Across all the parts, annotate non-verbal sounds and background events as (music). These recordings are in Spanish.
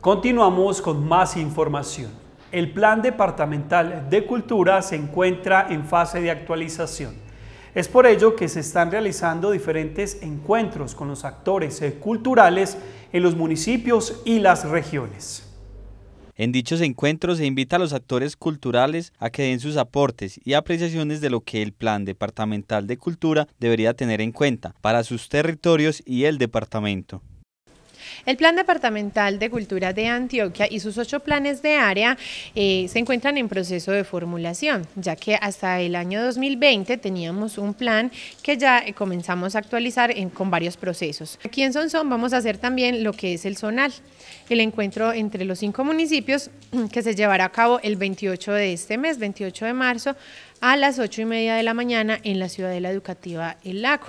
Continuamos con más información. El Plan Departamental de Cultura se encuentra en fase de actualización. Es por ello que se están realizando diferentes encuentros con los actores eh, culturales en los municipios y las regiones. En dichos encuentros se invita a los actores culturales a que den sus aportes y apreciaciones de lo que el Plan Departamental de Cultura debería tener en cuenta para sus territorios y el departamento. El Plan Departamental de Cultura de Antioquia y sus ocho planes de área eh, se encuentran en proceso de formulación, ya que hasta el año 2020 teníamos un plan que ya eh, comenzamos a actualizar con varios procesos. Aquí en Sonsón vamos a hacer también lo que es el zonal, el encuentro entre los cinco municipios (clears throat) que se llevará a cabo el 28 de este mes, 28 de marzo, a las ocho y media de la mañana en la la Educativa El Lago.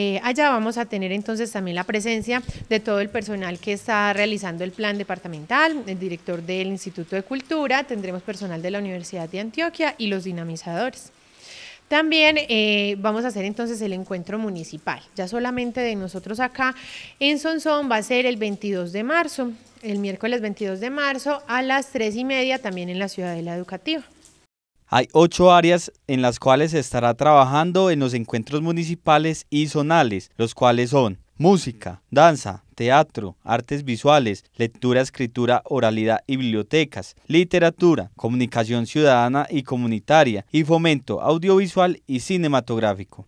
Eh, allá vamos a tener entonces también la presencia de todo el personal que está realizando el plan departamental, el director del Instituto de Cultura, tendremos personal de la Universidad de Antioquia y los dinamizadores. También eh, vamos a hacer entonces el encuentro municipal, ya solamente de nosotros acá en Sonsón va a ser el 22 de marzo, el miércoles 22 de marzo a las tres y media también en la Ciudadela Educativa. Hay ocho áreas en las cuales se estará trabajando en los encuentros municipales y zonales, los cuales son música, danza, teatro, artes visuales, lectura, escritura, oralidad y bibliotecas, literatura, comunicación ciudadana y comunitaria y fomento audiovisual y cinematográfico.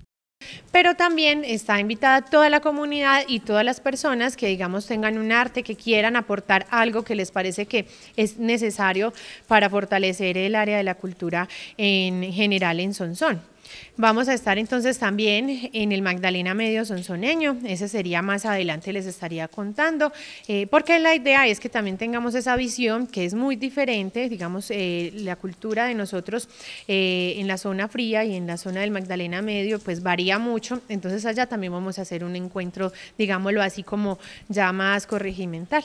Pero también está invitada toda la comunidad y todas las personas que, digamos, tengan un arte, que quieran aportar algo que les parece que es necesario para fortalecer el área de la cultura en general en Sonsón. Vamos a estar entonces también en el Magdalena Medio Sonsoneño, ese sería más adelante, les estaría contando, eh, porque la idea es que también tengamos esa visión que es muy diferente, digamos, eh, la cultura de nosotros eh, en la zona fría y en la zona del Magdalena Medio, pues varía mucho, entonces allá también vamos a hacer un encuentro, digámoslo así, como ya más corregimental.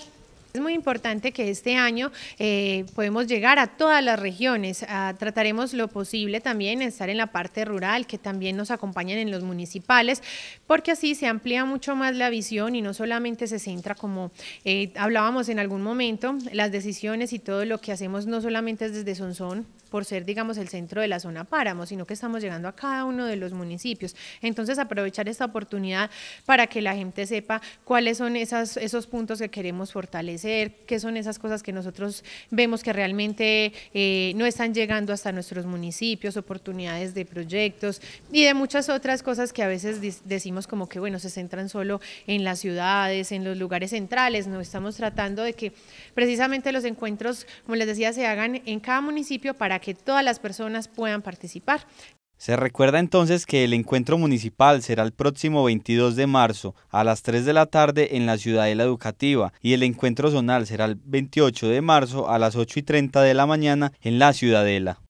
Es muy importante que este año eh, podemos llegar a todas las regiones. Ah, trataremos lo posible también estar en la parte rural, que también nos acompañan en los municipales, porque así se amplía mucho más la visión y no solamente se centra, como eh, hablábamos en algún momento, las decisiones y todo lo que hacemos no solamente es desde Sonsón, por ser, digamos, el centro de la zona páramo, sino que estamos llegando a cada uno de los municipios. Entonces, aprovechar esta oportunidad para que la gente sepa cuáles son esos puntos que queremos fortalecer qué son esas cosas que nosotros vemos que realmente eh, no están llegando hasta nuestros municipios, oportunidades de proyectos y de muchas otras cosas que a veces decimos como que, bueno, se centran solo en las ciudades, en los lugares centrales, no estamos tratando de que precisamente los encuentros, como les decía, se hagan en cada municipio para que todas las personas puedan participar, se recuerda entonces que el encuentro municipal será el próximo 22 de marzo a las 3 de la tarde en la Ciudadela Educativa y el encuentro zonal será el 28 de marzo a las 8 y 30 de la mañana en la Ciudadela.